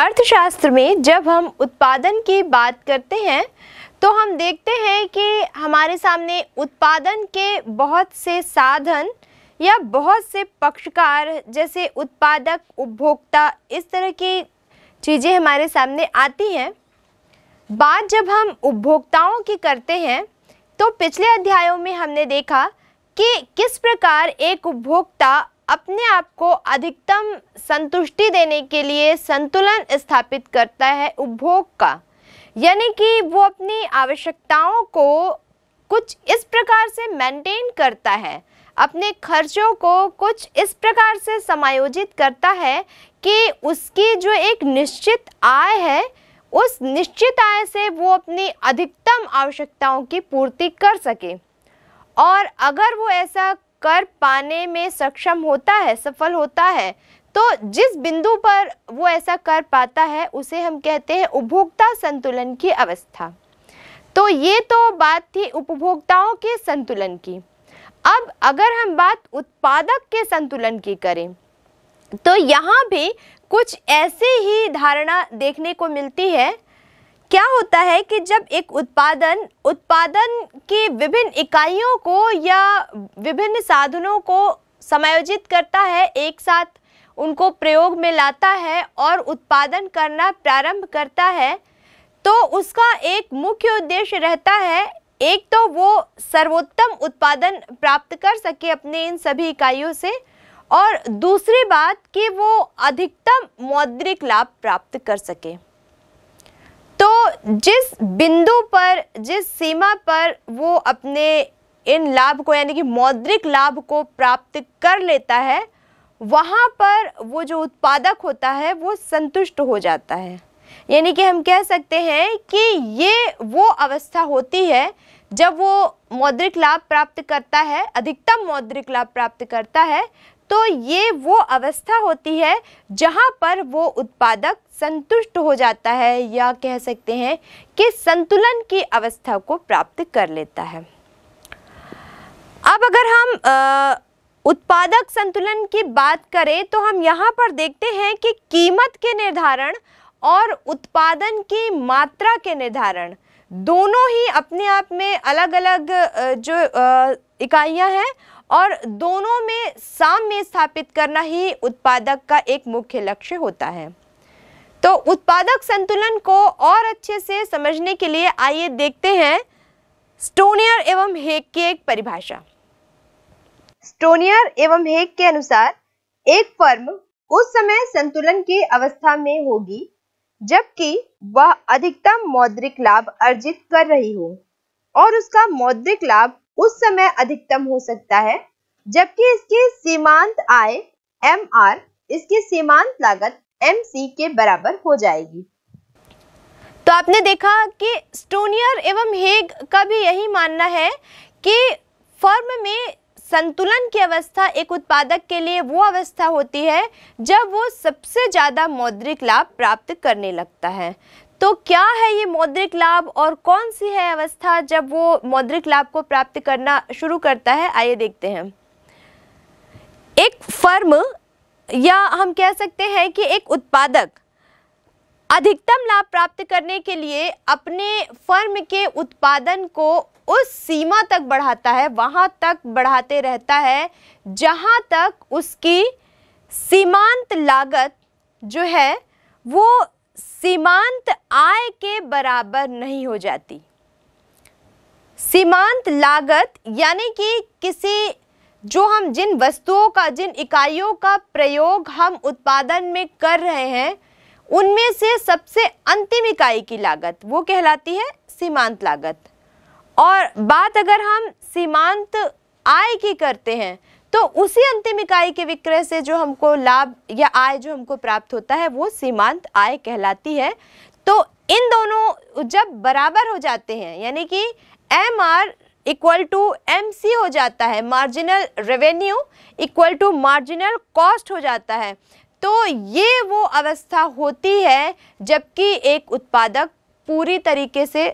अर्थशास्त्र में जब हम उत्पादन की बात करते हैं तो हम देखते हैं कि हमारे सामने उत्पादन के बहुत से साधन या बहुत से पक्षकार जैसे उत्पादक उपभोक्ता इस तरह की चीज़ें हमारे सामने आती हैं बात जब हम उपभोक्ताओं की करते हैं तो पिछले अध्यायों में हमने देखा कि किस प्रकार एक उपभोक्ता अपने आप को अधिकतम संतुष्टि देने के लिए संतुलन स्थापित करता है उपभोग का यानी कि वो अपनी आवश्यकताओं को कुछ इस प्रकार से मेंटेन करता है अपने खर्चों को कुछ इस प्रकार से समायोजित करता है कि उसकी जो एक निश्चित आय है उस निश्चित आय से वो अपनी अधिकतम आवश्यकताओं की पूर्ति कर सके और अगर वो ऐसा कर पाने में सक्षम होता है सफल होता है तो जिस बिंदु पर वो ऐसा कर पाता है उसे हम कहते हैं उपभोक्ता संतुलन की अवस्था तो ये तो बात थी उपभोक्ताओं के संतुलन की अब अगर हम बात उत्पादक के संतुलन की करें तो यहाँ भी कुछ ऐसी ही धारणा देखने को मिलती है क्या होता है कि जब एक उत्पादन उत्पादन की विभिन्न इकाइयों को या विभिन्न साधनों को समायोजित करता है एक साथ उनको प्रयोग में लाता है और उत्पादन करना प्रारंभ करता है तो उसका एक मुख्य उद्देश्य रहता है एक तो वो सर्वोत्तम उत्पादन प्राप्त कर सके अपने इन सभी इकाइयों से और दूसरी बात कि वो अधिकतम मौद्रिक लाभ प्राप्त कर सके जिस बिंदु पर जिस सीमा पर वो अपने इन लाभ को यानी कि मौद्रिक लाभ को प्राप्त कर लेता है वहाँ पर वो जो उत्पादक होता है वो संतुष्ट हो जाता है यानी कि हम कह सकते हैं कि ये वो अवस्था होती है जब वो मौद्रिक लाभ प्राप्त करता है अधिकतम मौद्रिक लाभ प्राप्त करता है तो ये वो अवस्था होती है जहाँ पर वो उत्पादक संतुष्ट हो जाता है या कह सकते हैं कि संतुलन की अवस्था को प्राप्त कर लेता है अब अगर हम आ, उत्पादक संतुलन की बात करें तो हम यहाँ पर देखते हैं कि कीमत के निर्धारण और उत्पादन की मात्रा के निर्धारण दोनों ही अपने आप में अलग अलग जो इकाइयाँ हैं और दोनों में साम्य स्थापित करना ही उत्पादक का एक मुख्य लक्ष्य होता है तो उत्पादक संतुलन को और अच्छे से समझने के लिए आइए देखते हैं स्टोनियर एवं हेक की एक परिभाषा स्टोनियर एवं हेक के अनुसार एक फर्म उस समय संतुलन की अवस्था में होगी जबकि वह अधिकतम मौद्रिक लाभ अर्जित कर रही हो और उसका मौद्रिक लाभ उस समय अधिकतम हो सकता है जबकि इसकी सीमांत आय एम आर इसकी सीमांत लागत एम सी के बराबर हो जाएगी तो आपने देखा कि स्टोनियर एवं हेग का भी यही मानना है कि फर्म में संतुलन की अवस्था एक उत्पादक के लिए वो अवस्था होती है जब वो सबसे ज़्यादा मौद्रिक लाभ प्राप्त करने लगता है तो क्या है ये मौद्रिक लाभ और कौन सी है अवस्था जब वो मौद्रिक लाभ को प्राप्त करना शुरू करता है आइए देखते हैं एक फर्म या हम कह सकते हैं कि एक उत्पादक अधिकतम लाभ प्राप्त करने के लिए अपने फर्म के उत्पादन को उस सीमा तक बढ़ाता है वहाँ तक बढ़ाते रहता है जहाँ तक उसकी सीमांत लागत जो है वो सीमांत आय के बराबर नहीं हो जाती सीमांत लागत यानी कि किसी जो हम जिन वस्तुओं का जिन इकाइयों का प्रयोग हम उत्पादन में कर रहे हैं उनमें से सबसे अंतिम इकाई की लागत वो कहलाती है सीमांत लागत और बात अगर हम सीमांत आय की करते हैं तो उसी अंतिम इकाई के विक्रय से जो हमको लाभ या आय जो हमको प्राप्त होता है वो सीमांत आय कहलाती है तो इन दोनों जब बराबर हो जाते हैं यानी कि M R equal to M C हो जाता है marginal revenue equal to marginal cost हो जाता है तो ये वो अवस्था होती है जबकि एक उत्पादक पूरी तरीके से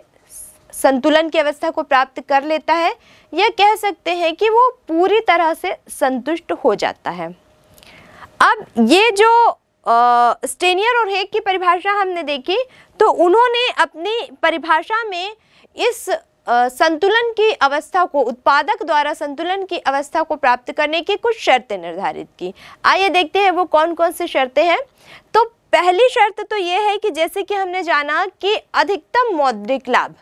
संतुलन की अवस्था को प्राप्त कर लेता है या कह सकते हैं कि वो पूरी तरह से संतुष्ट हो जाता है अब ये जो स्टेनियर और हेक की परिभाषा हमने देखी तो उन्होंने अपनी परिभाषा में इस आ, संतुलन की अवस्था को उत्पादक द्वारा संतुलन की अवस्था को प्राप्त करने की कुछ शर्तें निर्धारित की आइए देखते हैं वो कौन कौन सी शर्तें हैं तो पहली शर्त तो ये है कि जैसे कि हमने जाना कि अधिकतम मौद्रिक लाभ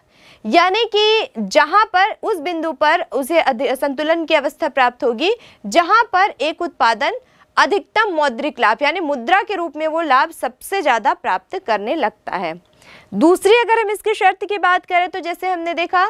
यानी कि जहाँ पर उस बिंदु पर उसे संतुलन की अवस्था प्राप्त होगी जहाँ पर एक उत्पादन अधिकतम मौद्रिक लाभ यानी मुद्रा के रूप में वो लाभ सबसे ज़्यादा प्राप्त करने लगता है दूसरी अगर हम इसकी शर्त की बात करें तो जैसे हमने देखा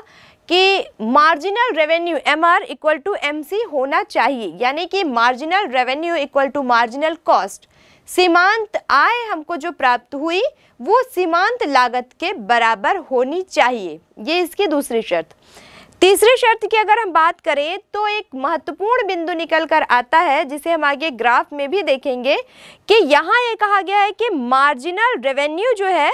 कि marginal revenue M R equal to M C होना चाहिए यानी कि marginal revenue equal to marginal cost सीमांत आय हमको जो प्राप्त हुई वो सीमांत लागत के बराबर होनी चाहिए ये इसकी दूसरी शर्त तीसरी शर्त की अगर हम बात करें तो एक महत्वपूर्ण बिंदु निकल कर आता है जिसे हम आगे ग्राफ में भी देखेंगे कि यहाँ ये कहा गया है कि मार्जिनल रेवेन्यू जो है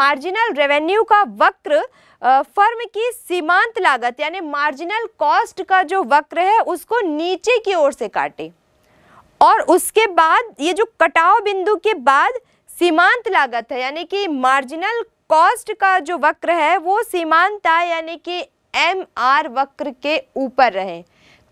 मार्जिनल रेवेन्यू का वक्र फर्म की सीमांत लागत यानी मार्जिनल कॉस्ट का जो वक्र है उसको नीचे की ओर से काटे और उसके बाद ये जो कटाव बिंदु के बाद सीमांत लागत है यानी कि मार्जिनल कॉस्ट का जो वक्र है वो सीमांत आय यानी कि एम आर वक्र के ऊपर रहे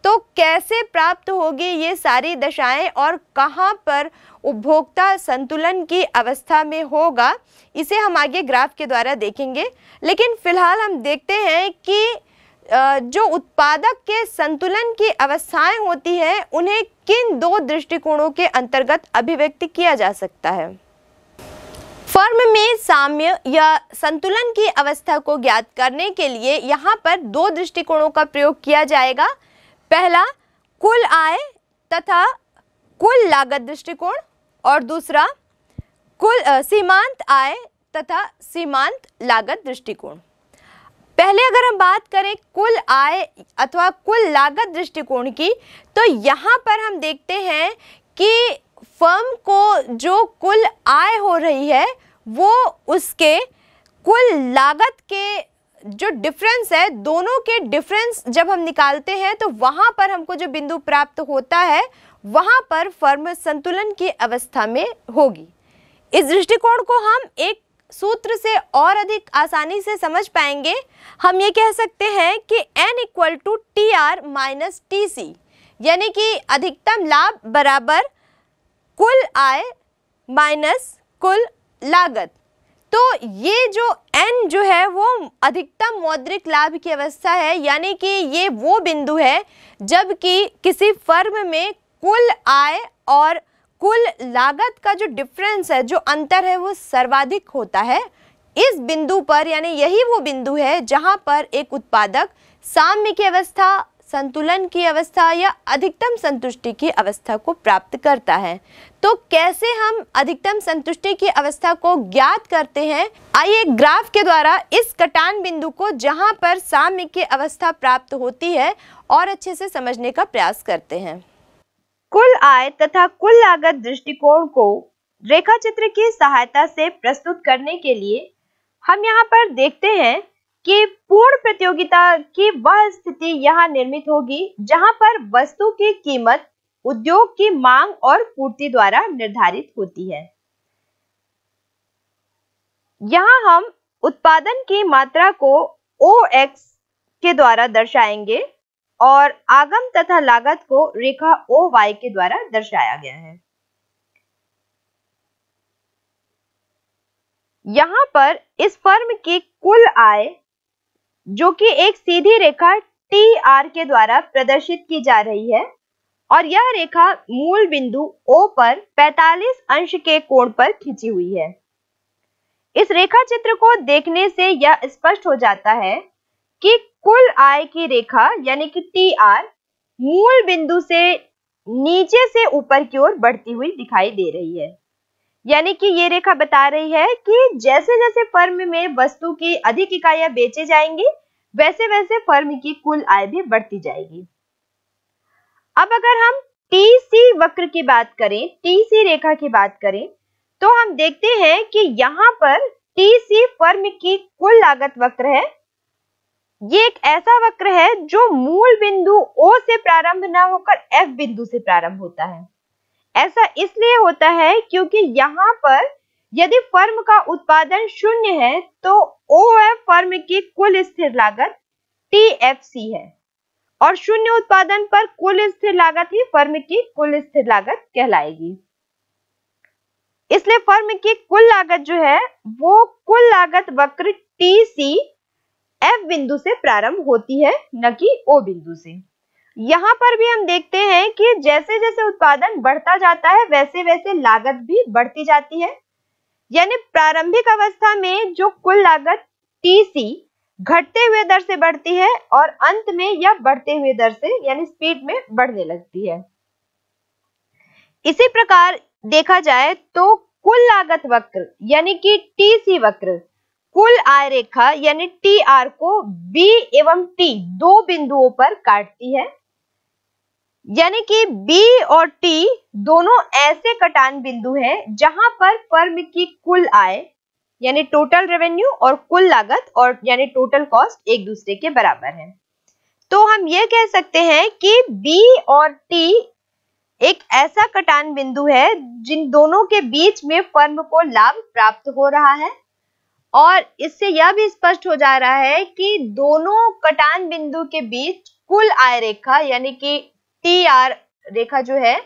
तो कैसे प्राप्त होगी ये सारी दशाएं और कहाँ पर उपभोक्ता संतुलन की अवस्था में होगा इसे हम आगे ग्राफ के द्वारा देखेंगे लेकिन फिलहाल हम देखते हैं कि जो उत्पादक के संतुलन की अवस्थाएं होती हैं उन्हें किन दो दृष्टिकोणों के अंतर्गत अभिव्यक्त किया जा सकता है फर्म में साम्य या संतुलन की अवस्था को ज्ञात करने के लिए यहाँ पर दो दृष्टिकोणों का प्रयोग किया जाएगा पहला कुल आय तथा कुल लागत दृष्टिकोण और दूसरा कुल सीमांत आय तथा सीमांत लागत दृष्टिकोण पहले अगर हम बात करें कुल आय अथवा कुल लागत दृष्टिकोण की तो यहाँ पर हम देखते हैं कि फर्म को जो कुल आय हो रही है वो उसके कुल लागत के जो डिफरेंस है दोनों के डिफरेंस जब हम निकालते हैं तो वहाँ पर हमको जो बिंदु प्राप्त होता है वहाँ पर फर्म संतुलन की अवस्था में होगी इस दृष्टिकोण को हम एक सूत्र से और अधिक आसानी से समझ पाएंगे हम ये कह सकते हैं कि n equal to T R minus T C यानी कि अधिकतम लाभ बराबर कुल आय माइनस कुल लागत तो ये जो n जो है वो अधिकतम मौद्रिक लाभ की अवस्था है यानी कि ये वो बिंदु है जबकि किसी फर्म में कुल आय और कुल लागत का जो डिफरेंस है जो अंतर है वो सर्वाधिक होता है इस बिंदु पर यानी यही वो बिंदु है जहाँ पर एक उत्पादक साम्य की अवस्था संतुलन की अवस्था या अधिकतम संतुष्टि की अवस्था को प्राप्त करता है तो कैसे हम अधिकतम संतुष्टि की अवस्था को ज्ञात करते हैं आइए ग्राफ के द्वारा इस कटान बिंदु को जहाँ पर साम्य की अवस्था प्राप्त होती है और अच्छे से समझने का प्रयास करते हैं कुल आय तथा कुल लागत दृष्टिकोण को रेखा चित्र की सहायता से प्रस्तुत करने के लिए हम यहाँ पर देखते हैं कि पूर्ण प्रतियोगिता की वह स्थिति यहाँ निर्मित होगी जहाँ पर वस्तु की कीमत उद्योग की मांग और पूर्ति द्वारा निर्धारित होती है यहाँ हम उत्पादन की मात्रा को ओ एक्स के द्वारा दर्शाएंगे और आगम तथा लागत को रेखा ओ वाई के द्वारा दर्शाया गया है यहां पर इस फर्म की कुल आय जो कि एक सीधी रेखा टी आर के द्वारा प्रदर्शित की जा रही है और यह रेखा मूल बिंदु ओ पर 45 अंश के कोण पर खींची हुई है इस रेखा चित्र को देखने से यह स्पष्ट हो जाता है कि कुल आय की रेखा यानी कि टी आर मूल बिंदु से नीचे से ऊपर की ओर बढ़ती हुई दिखाई दे रही है यानी कि ये रेखा बता रही है कि जैसे जैसे फर्म में वस्तु की अधिक इकाइयां बेचे जाएंगी वैसे वैसे फर्म की कुल आय भी बढ़ती जाएगी अब अगर हम टीसी वक्र की बात करें टीसी रेखा की बात करें तो हम देखते हैं कि यहाँ पर टीसी फर्म की कुल लागत वक्र है ये एक ऐसा वक्र है जो मूल बिंदु O से प्रारंभ न होकर F बिंदु से प्रारंभ होता है ऐसा इसलिए होता है क्योंकि यहाँ पर यदि फर्म का उत्पादन शून्य है तो ओ एफ फर्म की कुल स्थिर लागत टी एफ सी है और शून्य उत्पादन पर कुल स्थिर लागत ही फर्म की कुल स्थिर लागत कहलाएगी इसलिए फर्म की कुल लागत जो है वो कुल लागत वक्र टी सी एफ बिंदु से प्रारंभ होती है न कि ओ बिंदु से यहाँ पर भी हम देखते हैं कि जैसे जैसे उत्पादन बढ़ता जाता है वैसे वैसे लागत भी बढ़ती जाती है यानी प्रारंभिक अवस्था में जो कुल लागत टीसी घटते हुए दर से बढ़ती है और अंत में यह बढ़ते हुए दर से यानी स्पीड में बढ़ने लगती है इसी प्रकार देखा जाए तो कुल लागत वक्र यानी कि टीसी वक्र कुल आय रेखा यानी टी आर को बी एवं टी दो बिंदुओं पर काटती है यानी कि बी और टी दोनों ऐसे कटान बिंदु हैं जहां पर फर्म की कुल आय यानी टोटल रेवेन्यू और कुल लागत और यानी टोटल कॉस्ट एक दूसरे के बराबर है तो हम ये कह सकते हैं कि बी और टी एक ऐसा कटान बिंदु है जिन दोनों के बीच में फर्म को लाभ प्राप्त हो रहा है और इससे यह भी स्पष्ट हो जा रहा है कि दोनों कटान बिंदु के बीच कुल आय रेखा यानी कि टी आर रेखा जो है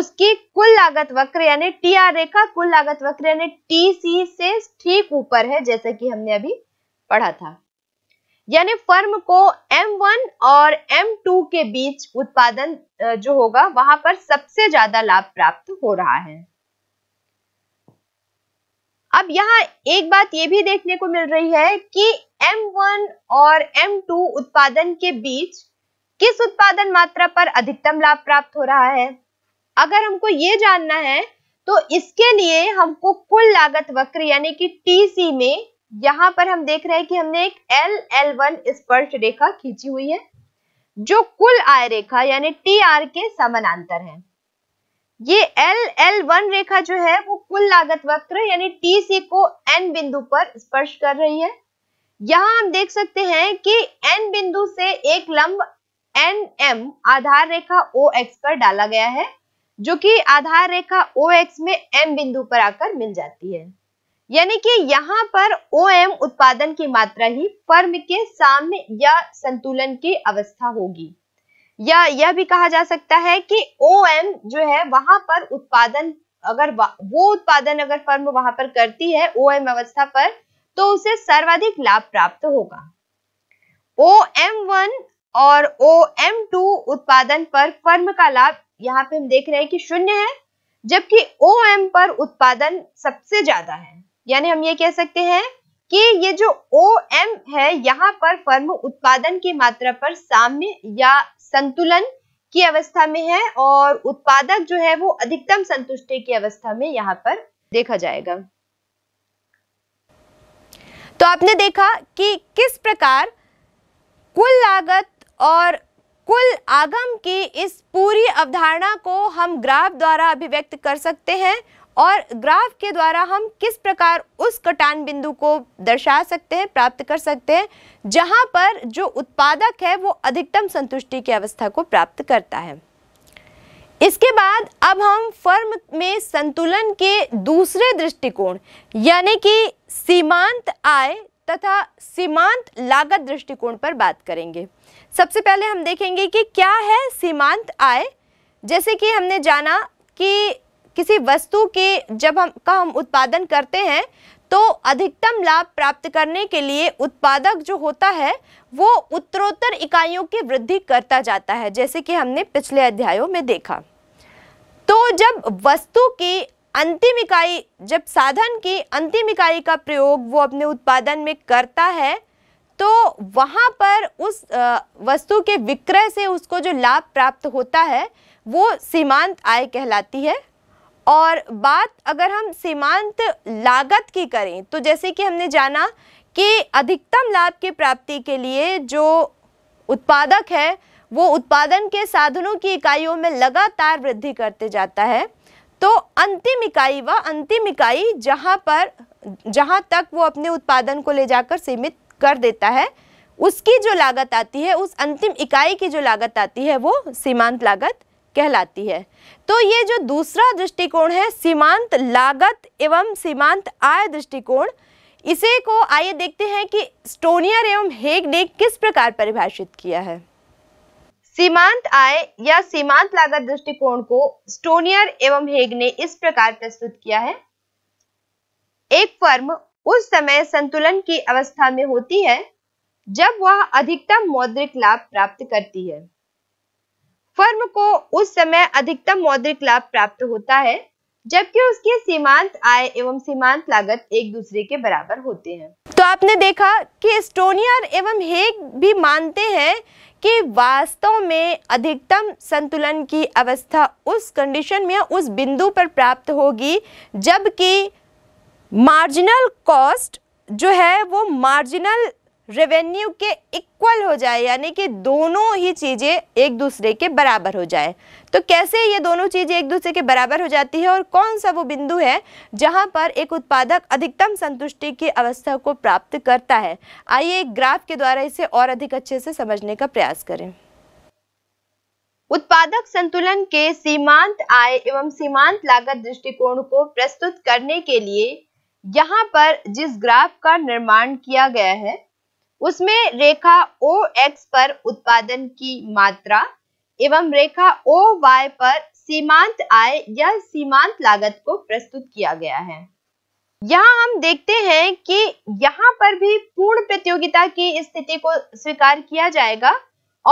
उसकी कुल लागत वक्र यानी टी आर रेखा कुल लागत वक्र यानी टी सी से ठीक ऊपर है जैसा कि हमने अभी पढ़ा था यानी फर्म को M1 और M2 के बीच उत्पादन जो होगा वहां पर सबसे ज्यादा लाभ प्राप्त हो रहा है अब यहाँ एक बात ये भी देखने को मिल रही है कि M1 और M2 उत्पादन के बीच किस उत्पादन मात्रा पर अधिकतम लाभ प्राप्त हो रहा है अगर हमको ये जानना है तो इसके लिए हमको कुल लागत वक्र यानी कि TC में यहाँ पर हम देख रहे हैं कि हमने एक एल एल वन स्पर्श रेखा खींची हुई है जो कुल आय रेखा यानी टी आर के समानांतर है ये एल एल वन रेखा जो है वो कुल लागत वक्र यानी टी सी को एन बिंदु पर स्पर्श कर रही है यहां हम देख सकते हैं कि एन बिंदु से एक लंब एन एम आधार रेखा ओ एक्स पर डाला गया है जो कि आधार रेखा ओ एक्स में एम बिंदु पर आकर मिल जाती है यानी कि यहाँ पर ओ एम उत्पादन की मात्रा ही फर्म के साम्य या संतुलन की अवस्था होगी या यह भी कहा जा सकता है कि ओ जो है वहां पर उत्पादन अगर वो उत्पादन अगर फर्म वहां पर करती है ओ अवस्था पर तो उसे सर्वाधिक लाभ प्राप्त होगा ओ एम वन और ओ एम टू उत्पादन पर फर्म का लाभ यहाँ पे हम देख रहे हैं कि शून्य है जबकि ओ एम पर उत्पादन सबसे ज्यादा है यानी हम ये कह सकते हैं कि ये जो ओ एम है यहाँ पर फर्म उत्पादन की मात्रा पर साम्य या संतुलन की अवस्था में है और उत्पादक जो है वो अधिकतम संतुष्टि की अवस्था में यहाँ पर देखा जाएगा तो आपने देखा कि किस प्रकार कुल लागत और कुल आगम की इस पूरी अवधारणा को हम ग्राफ द्वारा अभिव्यक्त कर सकते हैं और ग्राफ के द्वारा हम किस प्रकार उस कटान बिंदु को दर्शा सकते हैं प्राप्त कर सकते हैं जहां पर जो उत्पादक है वो अधिकतम संतुष्टि की अवस्था को प्राप्त करता है इसके बाद अब हम फर्म में संतुलन के दूसरे दृष्टिकोण यानी कि सीमांत आय तथा सीमांत लागत दृष्टिकोण पर बात करेंगे सबसे पहले हम देखेंगे कि क्या है सीमांत आय जैसे कि हमने जाना कि किसी वस्तु के जब हम का हम उत्पादन करते हैं तो अधिकतम लाभ प्राप्त करने के लिए उत्पादक जो होता है वो उत्तरोत्तर इकाइयों की वृद्धि करता जाता है जैसे कि हमने पिछले अध्यायों में देखा तो जब वस्तु की अंतिम इकाई जब साधन की अंतिम इकाई का प्रयोग वो अपने उत्पादन में करता है तो वहाँ पर उस वस्तु के विक्रय से उसको जो लाभ प्राप्त होता है वो सीमांत आय कहलाती है और बात अगर हम सीमांत लागत की करें तो जैसे कि हमने जाना कि अधिकतम लाभ की प्राप्ति के लिए जो उत्पादक है वो उत्पादन के साधनों की इकाइयों में लगातार वृद्धि करते जाता है तो अंतिम इकाई व अंतिम इकाई जहाँ पर जहाँ तक वो अपने उत्पादन को ले जाकर सीमित कर देता है उसकी जो लागत आती है उस अंतिम इकाई की जो लागत आती है वो सीमांत लागत कहलाती है तो ये जो दूसरा दृष्टिकोण है सीमांत लागत एवं सीमांत आय दृष्टिकोण इसे को आइए देखते हैं कि स्टोनियर एवं हेग ने किस प्रकार परिभाषित किया है सीमांत आय या सीमांत लागत दृष्टिकोण को स्टोनियर एवं हेग ने इस प्रकार प्रस्तुत किया है एक फर्म उस समय संतुलन की अवस्था में होती है जब वह अधिकतम मौद्रिक लाभ प्राप्त करती है फर्म को उस समय अधिकतम मौद्रिक लाभ प्राप्त होता है जबकि उसकी सीमांत आय एवं सीमांत लागत एक दूसरे के बराबर होते हैं तो आपने देखा कि स्टोनियर एवं हेग भी मानते हैं कि वास्तव में अधिकतम संतुलन की अवस्था उस कंडीशन में उस बिंदु पर प्राप्त होगी जबकि मार्जिनल कॉस्ट जो है वो मार्जिनल रेवेन्यू के इक्वल हो जाए यानी कि दोनों ही चीज़ें एक दूसरे के बराबर हो जाए तो कैसे ये दोनों चीज़ें एक दूसरे के बराबर हो जाती है और कौन सा वो बिंदु है जहां पर एक उत्पादक अधिकतम संतुष्टि की अवस्था को प्राप्त करता है आइए एक ग्राफ के द्वारा इसे और अधिक अच्छे से समझने का प्रयास करें उत्पादक संतुलन के सीमांत आय एवं सीमांत लागत दृष्टिकोण को प्रस्तुत करने के लिए यहाँ पर जिस ग्राफ का निर्माण किया गया है उसमें रेखा ओ एक्स पर उत्पादन की मात्रा एवं रेखा ओ वाई पर सीमांत आय या सीमांत लागत को प्रस्तुत किया गया है यहाँ हम देखते हैं कि यहाँ पर भी पूर्ण प्रतियोगिता की स्थिति को स्वीकार किया जाएगा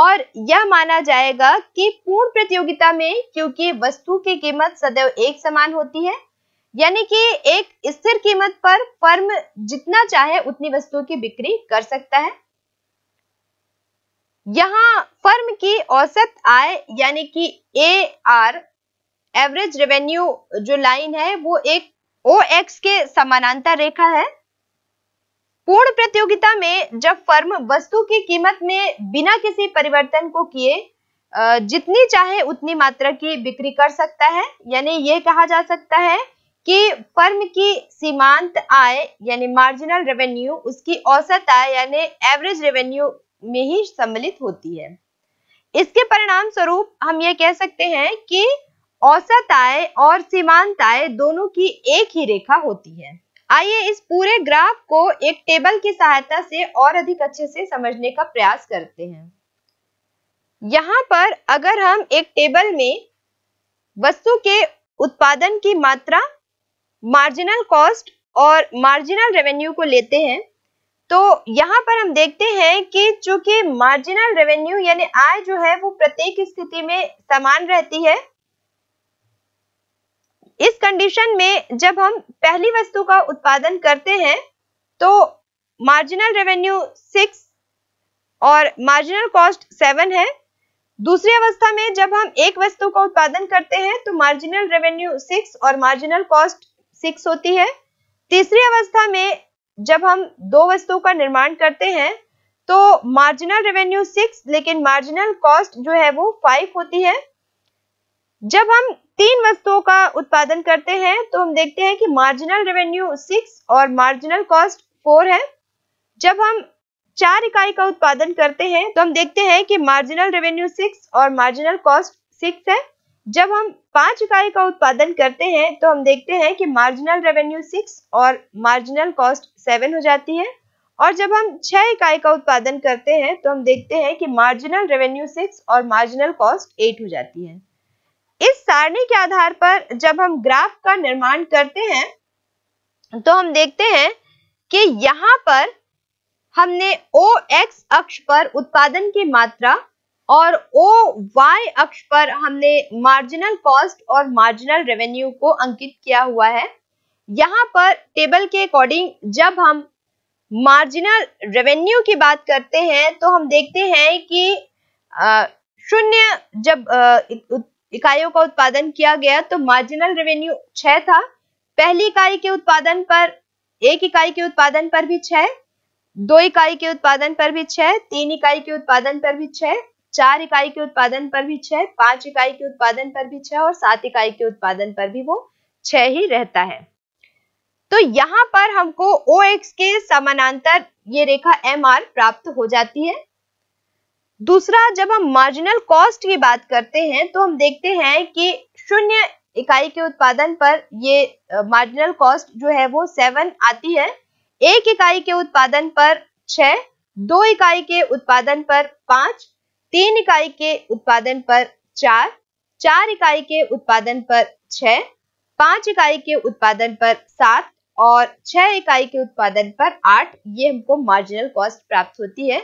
और यह माना जाएगा कि पूर्ण प्रतियोगिता में क्योंकि वस्तु की कीमत सदैव एक समान होती है यानी कि एक स्थिर कीमत पर फर्म जितना चाहे उतनी वस्तुओं की बिक्री कर सकता है यहां फर्म की औसत आय यानी कि ए आर एवरेज रेवेन्यू जो लाइन है वो एक ओ एक्स के समानांतर रेखा है पूर्ण प्रतियोगिता में जब फर्म वस्तु की कीमत में बिना किसी परिवर्तन को किए जितनी चाहे उतनी मात्रा की बिक्री कर सकता है यानी यह कहा जा सकता है कि फर्म की सीमांत आय यानी मार्जिनल रेवेन्यू उसकी औसत आय यानी एवरेज रेवेन्यू में ही सम्मिलित होती है इसके परिणाम स्वरूप हम ये कह सकते हैं कि औसत आय और सीमांत आय दोनों की एक ही रेखा होती है आइए इस पूरे ग्राफ को एक टेबल की सहायता से और अधिक अच्छे से समझने का प्रयास करते हैं यहाँ पर अगर हम एक टेबल में वस्तु के उत्पादन की मात्रा मार्जिनल कॉस्ट और मार्जिनल रेवेन्यू को लेते हैं तो यहाँ पर हम देखते हैं कि चूंकि मार्जिनल रेवेन्यू यानी आय जो है वो प्रत्येक स्थिति में समान रहती है इस कंडीशन में जब हम पहली वस्तु का उत्पादन करते हैं तो मार्जिनल रेवेन्यू सिक्स और मार्जिनल कॉस्ट सेवन है दूसरी अवस्था में जब हम एक वस्तु का उत्पादन करते हैं तो मार्जिनल रेवेन्यू सिक्स और मार्जिनल कॉस्ट सिक्स होती है तीसरी अवस्था में जब हम दो वस्तुओं का निर्माण करते हैं तो मार्जिनल रेवेन्यू सिक्स लेकिन मार्जिनल कॉस्ट जो है वो फाइव होती है जब हम तीन वस्तुओं का उत्पादन करते हैं तो हम देखते हैं कि मार्जिनल रेवेन्यू सिक्स और मार्जिनल कॉस्ट फोर है जब हम चार इकाई का उत्पादन करते हैं तो हम देखते हैं कि मार्जिनल रेवेन्यू सिक्स और मार्जिनल कॉस्ट सिक्स है जब हम पांच इकाई का उत्पादन करते हैं तो हम देखते हैं कि मार्जिनल रेवेन्यू सिक्स और मार्जिनल कॉस्ट सेवन हो जाती है और जब हम छह इकाई का उत्पादन करते हैं तो हम देखते हैं कि मार्जिनल रेवेन्यू सिक्स और मार्जिनल कॉस्ट एट हो जाती है इस सारणी के आधार पर जब हम ग्राफ का निर्माण करते हैं तो हम देखते हैं कि यहाँ पर हमने ओ एक्स अक्ष पर उत्पादन की मात्रा और ओ वाई अक्ष पर हमने मार्जिनल कॉस्ट और मार्जिनल रेवेन्यू को अंकित किया हुआ है यहाँ पर टेबल के अकॉर्डिंग जब हम मार्जिनल रेवेन्यू की बात करते हैं तो हम देखते हैं कि शून्य जब इकाइयों का उत्पादन किया गया तो मार्जिनल रेवेन्यू छह था पहली इकाई के उत्पादन पर एक इकाई के उत्पादन पर भी छह दो इकाई के उत्पादन पर भी छह तीन इकाई के उत्पादन पर भी छह चार इकाई के उत्पादन पर भी छह पांच इकाई के उत्पादन पर भी छह और सात इकाई के उत्पादन पर भी वो छह ही रहता है तो यहाँ पर हमको ओ एक्स के समानांतर ये रेखा एम आर प्राप्त हो जाती है दूसरा जब हम मार्जिनल कॉस्ट की बात करते हैं तो हम देखते हैं कि शून्य इकाई के उत्पादन पर ये मार्जिनल कॉस्ट जो है वो सेवन आती है एक इकाई के उत्पादन पर छह दो इकाई के उत्पादन पर पांच तीन इकाई के उत्पादन पर चार चार इकाई के उत्पादन पर छह पांच इकाई के उत्पादन पर सात और छह इकाई के उत्पादन पर आठ ये हमको मार्जिनल कॉस्ट प्राप्त होती है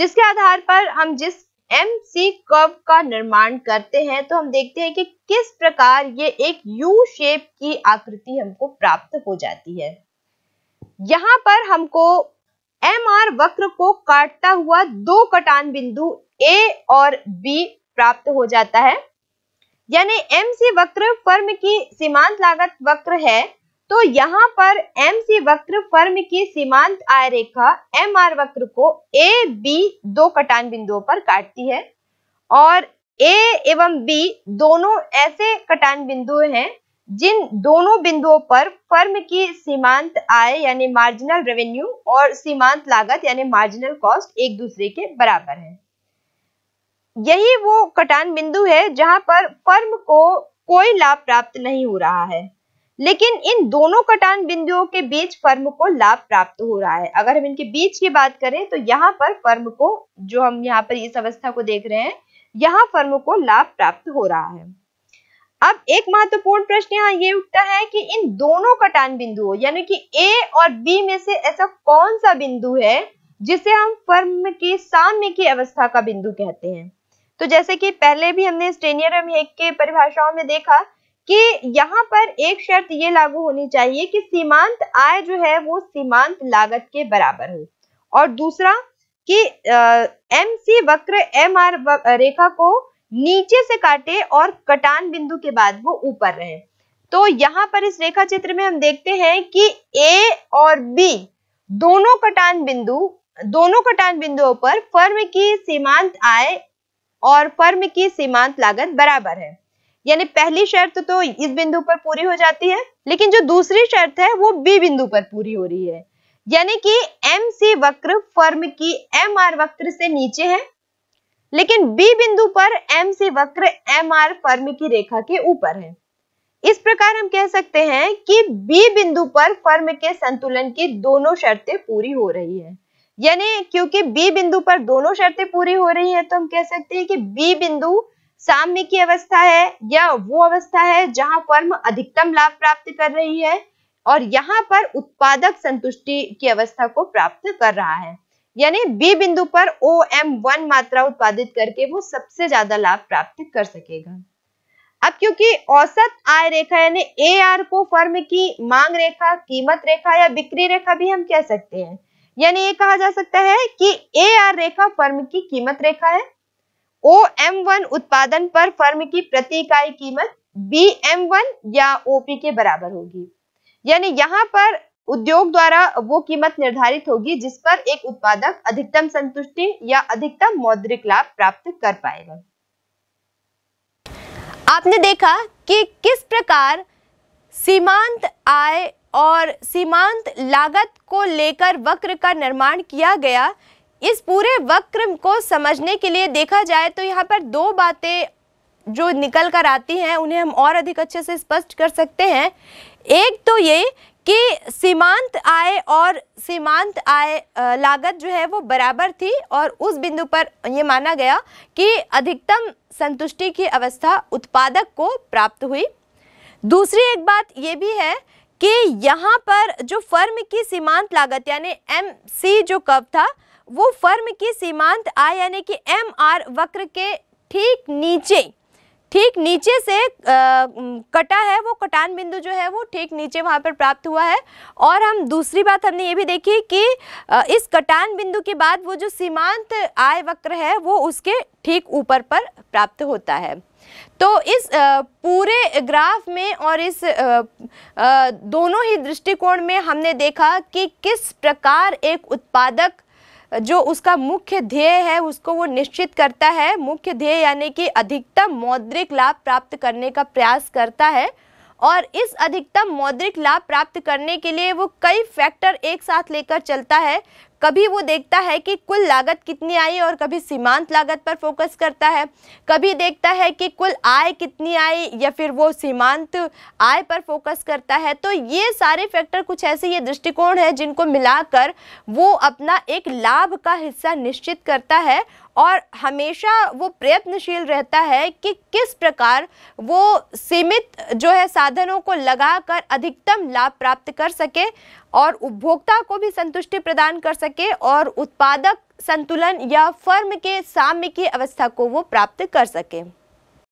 जिसके आधार पर हम जिस एम सी कर्व का निर्माण करते हैं तो हम देखते हैं कि किस प्रकार ये एक यू शेप की आकृति हमको प्राप्त हो जाती है यहां पर हमको एम आर वक्र को काटता हुआ दो कटान बिंदु ए और बी प्राप्त हो जाता है यानी एम सी वक्र फर्म की सीमांत लागत वक्र है तो यहाँ पर एम सी वक्र फर्म की सीमांत आय रेखा एम आर वक्र को ए बी दो कटान बिंदुओं पर काटती है और ए एवं बी दोनों ऐसे कटान बिंदु हैं जिन दोनों बिंदुओं पर फर्म की सीमांत आय यानी मार्जिनल रेवेन्यू और सीमांत लागत यानी मार्जिनल कॉस्ट एक दूसरे के बराबर है यही वो कटान बिंदु है जहां पर फर्म को कोई लाभ प्राप्त नहीं हो रहा है लेकिन इन दोनों कटान बिंदुओं के बीच फर्म को लाभ प्राप्त हो रहा है अगर हम इनके बीच की बात करें तो यहाँ पर फर्म को जो हम यहाँ पर इस अवस्था को देख रहे हैं यहाँ फर्म को लाभ प्राप्त हो रहा है अब एक महत्वपूर्ण प्रश्न यहाँ ये उठता है कि इन दोनों कटान बिंदुओं यानी कि ए और बी में से ऐसा कौन सा बिंदु है जिसे हम फर्म के साम्य की अवस्था का बिंदु कहते हैं तो जैसे कि पहले भी हमने स्टेनियरम हेक के परिभाषाओं में देखा कि यहाँ पर एक शर्त ये लागू होनी चाहिए कि सीमांत आय जो है वो सीमांत लागत के बराबर हो और दूसरा कि एम सी वक्र एम आर रेखा को नीचे से काटे और कटान बिंदु के बाद वो ऊपर रहे तो यहाँ पर इस रेखा चित्र में हम देखते हैं कि ए और बी दोनों कटान बिंदु दोनों कटान बिंदुओं पर फर्म की सीमांत आय और फर्म की सीमांत लागत बराबर है यानी पहली शर्त तो इस बिंदु पर पूरी हो जाती है लेकिन जो दूसरी शर्त है वो बी बिंदु पर पूरी हो रही है यानी कि एम सी वक्र फर्म की एम आर वक्र से नीचे है लेकिन बी बिंदु पर एम सी वक्र एम आर फर्म की रेखा के ऊपर है इस प्रकार हम कह सकते हैं कि बी बिंदु पर फर्म के संतुलन की दोनों शर्तें पूरी हो रही है यानी क्योंकि बी बिंदु पर दोनों शर्तें पूरी हो रही हैं तो हम कह सकते हैं कि बी बिंदु साम्य की अवस्था है या वो अवस्था है जहां फर्म अधिकतम लाभ प्राप्त कर रही है और यहाँ पर उत्पादक संतुष्टि की अवस्था को प्राप्त कर रहा है यानी बी बिंदु पर ओ एम वन मात्रा उत्पादित करके वो सबसे ज्यादा लाभ प्राप्त कर सकेगा अब क्योंकि औसत आय रेखा यानी ए आर को फर्म की मांग रेखा कीमत रेखा या बिक्री रेखा भी हम कह सकते हैं यानी ये कहा जा सकता है कि ए आर रेखा फर्म की कीमत रेखा है ओ एम वन उत्पादन पर फर्म की प्रति इकाई कीमत बी एम वन या ओपी के बराबर होगी यानी यहाँ पर उद्योग द्वारा वो कीमत निर्धारित होगी जिस पर एक उत्पादक अधिकतम संतुष्टि या अधिकतम मौद्रिक लाभ प्राप्त कर पाएगा आपने देखा कि किस प्रकार सीमांत आय और सीमांत लागत को लेकर वक्र का निर्माण किया गया इस पूरे वक्र को समझने के लिए देखा जाए तो यहाँ पर दो बातें जो निकल कर आती हैं उन्हें हम और अधिक अच्छे से स्पष्ट कर सकते हैं एक तो ये कि सीमांत आय और सीमांत आय लागत जो है वो बराबर थी और उस बिंदु पर ये माना गया कि अधिकतम संतुष्टि की अवस्था उत्पादक को प्राप्त हुई दूसरी एक बात ये भी है कि यहाँ पर जो फर्म की सीमांत लागत यानी एम सी जो कब था वो फर्म की सीमांत आय यानी कि एम आर वक्र के ठीक नीचे ठीक नीचे से आ, कटा है वो कटान बिंदु जो है वो ठीक नीचे वहाँ पर प्राप्त हुआ है और हम दूसरी बात हमने ये भी देखी कि आ, इस कटान बिंदु के बाद वो जो सीमांत आय वक्र है वो उसके ठीक ऊपर पर प्राप्त होता है तो इस पूरे ग्राफ में और इस दोनों ही दृष्टिकोण में हमने देखा कि किस प्रकार एक उत्पादक जो उसका मुख्य ध्येय है उसको वो निश्चित करता है मुख्य ध्येय यानी कि अधिकतम मौद्रिक लाभ प्राप्त करने का प्रयास करता है और इस अधिकतम मौद्रिक लाभ प्राप्त करने के लिए वो कई फैक्टर एक साथ लेकर चलता है कभी वो देखता है कि कुल लागत कितनी आई और कभी सीमांत लागत पर फोकस करता है कभी देखता है कि कुल आय कितनी आई या फिर वो सीमांत आय पर फोकस करता है तो ये सारे फैक्टर कुछ ऐसे ये दृष्टिकोण है जिनको मिलाकर वो अपना एक लाभ का हिस्सा निश्चित करता है और हमेशा वो प्रयत्नशील रहता है कि किस प्रकार वो सीमित जो है साधनों को लगाकर अधिकतम लाभ प्राप्त कर सके और उपभोक्ता को भी संतुष्टि प्रदान कर सके और उत्पादक संतुलन या फर्म के साम्य की अवस्था को वो प्राप्त कर सके